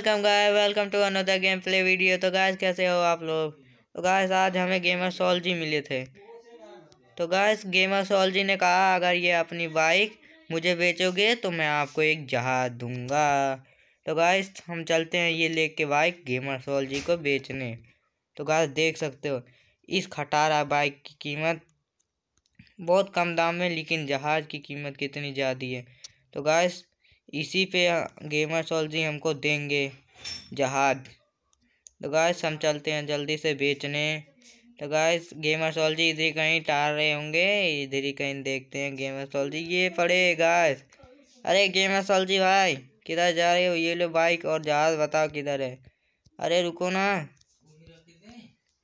welcome guy welcome to another game play video तो guy कैसे हो आप लोग तो गाय आज हमें गेमर सॉल्जी मिले थे तो गाय गेमर जी ने कहा अगर ये अपनी बाइक मुझे बेचोगे तो मैं आपको एक जहाज दूंगा तो गाय हम चलते हैं ये लेके बाइक गेमर जी को बेचने तो गाय देख सकते हो इस खटारा बाइक की कीमत बहुत कम दाम में लेकिन जहाज की कीमत कितनी ज़्यादा है तो गाय इसी पे गेमर सोल जी हमको देंगे जहाज तो गाइस हम चलते हैं जल्दी से बेचने तो गाइस गेमर सोल जी इधर कहीं टार रहे होंगे इधर ही कहीं देखते हैं गेमर सोल जी ये पड़े गाइस अरे गेमर सोल जी भाई किधर जा रहे हो ये लो बाइक और जहाज बताओ किधर है अरे रुको ना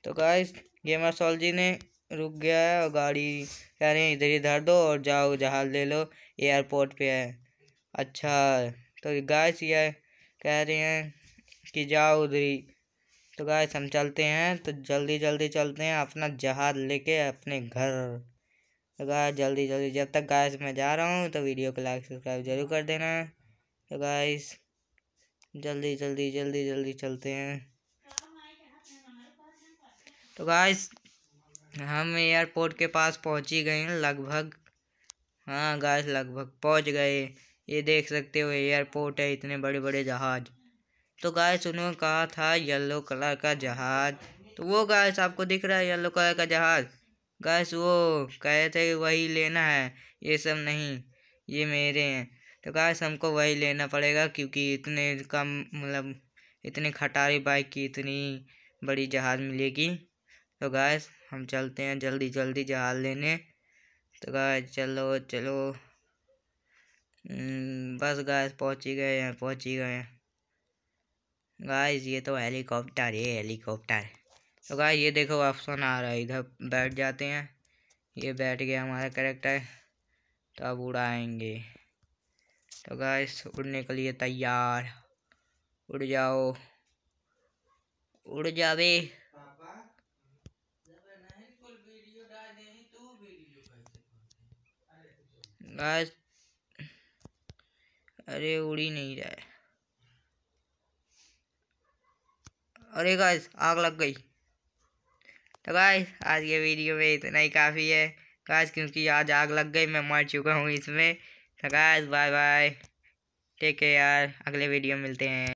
तो गाइस गेमर सोल जी ने रुक गया है और गाड़ी कह रहे हैं इधर ही धर दो और जाओ जहाज ले लो एयरपोर्ट पे है अच्छा तो गैस ये कह रहे हैं कि जाओ उधर ही तो गैस हम चलते हैं तो जल्दी जल्दी चलते हैं अपना जहाज लेके अपने घर तो गाय जल्दी जल्दी जब तक गैस मैं जा रहा हूँ तो वीडियो को लाइक सब्सक्राइब जरूर कर देना तो गैस जल्दी जल्दी जल्दी जल्दी चलते हैं तो गैस हम एयरपोर्ट के पास पहुँच ही गए हैं लगभग हाँ गैस लगभग पहुँच गए ये देख सकते हो एयरपोर्ट है इतने बड़े बड़े जहाज तो गाइस उन्होंने कहा था येलो कलर का जहाज तो वो गाइस आपको दिख रहा है येलो कलर का जहाज गाइस वो कहे थे वही लेना है ये सब नहीं ये मेरे हैं तो गाइस हमको वही लेना पड़ेगा क्योंकि इतने कम मतलब इतनी खटारी बाइक की इतनी बड़ी जहाज मिलेगी तो गाइस हम चलते हैं जल्दी जल्दी जहाज लेने तो गाय चलो चलो हम्म, बस गाइस पहुंच ही गए हैं पहुंच ही गए हैं गाइस ये तो हेलीकॉप्टर है हेलीकॉप्टर तो गाइस ये देखो ऑप्शन आ रहा है इधर बैठ जाते हैं ये बैठ गया हमारा करेक्टर तो अब उड़ाएंगे तो गाइस उड़ने के लिए तैयार उड़ जाओ उड़ जावे गाइस अरे उड़ ही नहीं रहा है अरे गाइस आग लग गई तो गाइस आज के वीडियो में इतना ही काफ़ी है गाइस क्योंकि आज आग लग गई मैं मर चुका हूँ इसमें तो guys bye bye take care अगले वीडियो मिलते हैं